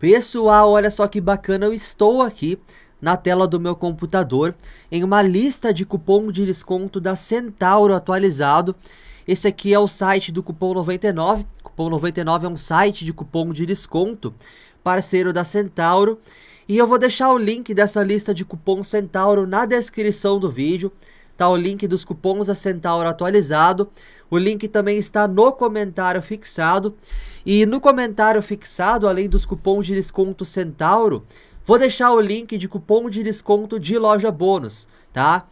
Pessoal, olha só que bacana, eu estou aqui na tela do meu computador em uma lista de cupom de desconto da Centauro atualizado. Esse aqui é o site do Cupom 99. Cupom 99 é um site de cupom de desconto, parceiro da Centauro. E eu vou deixar o link dessa lista de cupom Centauro na descrição do vídeo. Tá o link dos cupons da Centauro atualizado. O link também está no comentário fixado. E no comentário fixado, além dos cupons de desconto Centauro, vou deixar o link de cupom de desconto de loja bônus, tá?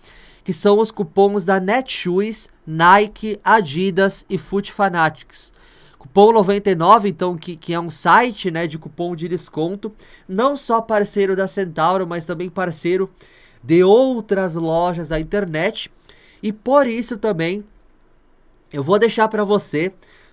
Que são os cupons da Netshoes, Nike, Adidas e Foot Fanatics. Cupom 99, então, que, que é um site né, de cupom de desconto, não só parceiro da Centauro, mas também parceiro de outras lojas da internet. E por isso também eu vou deixar para você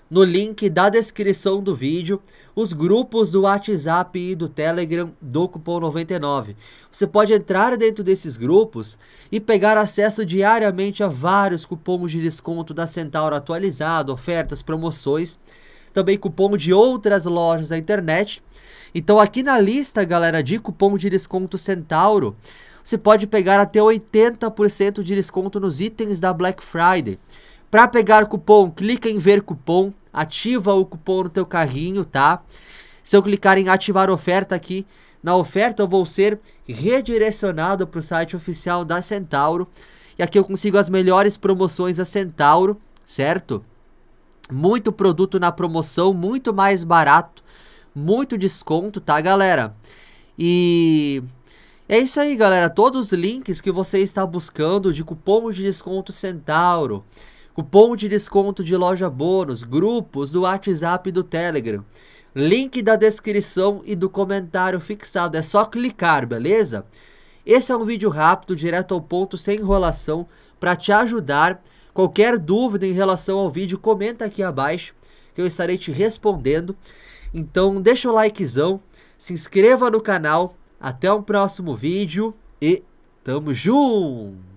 no link da descrição do vídeo os grupos do WhatsApp e do Telegram do Cupom 99. Você pode entrar dentro desses grupos e pegar acesso diariamente a vários cupons de desconto da Centauro atualizado, ofertas, promoções, também cupom de outras lojas da internet. Então aqui na lista, galera, de cupom de desconto Centauro, você pode pegar até 80% de desconto nos itens da Black Friday. Para pegar cupom, clica em ver cupom, ativa o cupom no teu carrinho, tá? Se eu clicar em ativar oferta aqui, na oferta eu vou ser redirecionado para o site oficial da Centauro. E aqui eu consigo as melhores promoções da Centauro, certo? Muito produto na promoção, muito mais barato, muito desconto, tá, galera? E é isso aí, galera. Todos os links que você está buscando de cupom de desconto Centauro cupom de desconto de loja bônus, grupos do WhatsApp e do Telegram. Link da descrição e do comentário fixado. É só clicar, beleza? Esse é um vídeo rápido, direto ao ponto, sem enrolação, para te ajudar. Qualquer dúvida em relação ao vídeo, comenta aqui abaixo que eu estarei te respondendo. Então, deixa o likezão, se inscreva no canal. Até o um próximo vídeo e tamo junto!